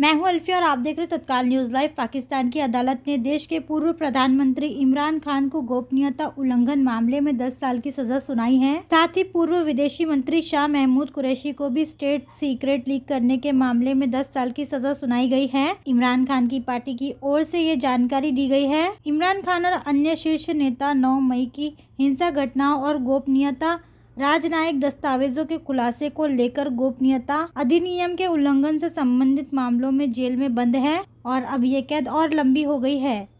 मैं हूं अल्फिया और आप देख रहे हो तत्काल न्यूज़ लाइव पाकिस्तान की अदालत ने देश के पूर्व प्रधानमंत्री इमरान खान को गोपनीयता उल्लंघन मामले में 10 साल की सजा सुनाई है साथ ही पूर्व विदेशी मंत्री शाह महमूद कुरैशी को भी स्टेट सीक्रेट लीक करने के मामले में दस साल की सजा सुनाई गई है इमरान खान की पार्टी की ओर से ये जानकारी दी गई है इमरान खान और अन्य शीर्ष नेता नौ मई की हिंसा घटनाओं और गोपनीयता राजनयिक दस्तावेजों के खुलासे को लेकर गोपनीयता अधिनियम के उल्लंघन से संबंधित मामलों में जेल में बंद है और अब ये कैद और लंबी हो गई है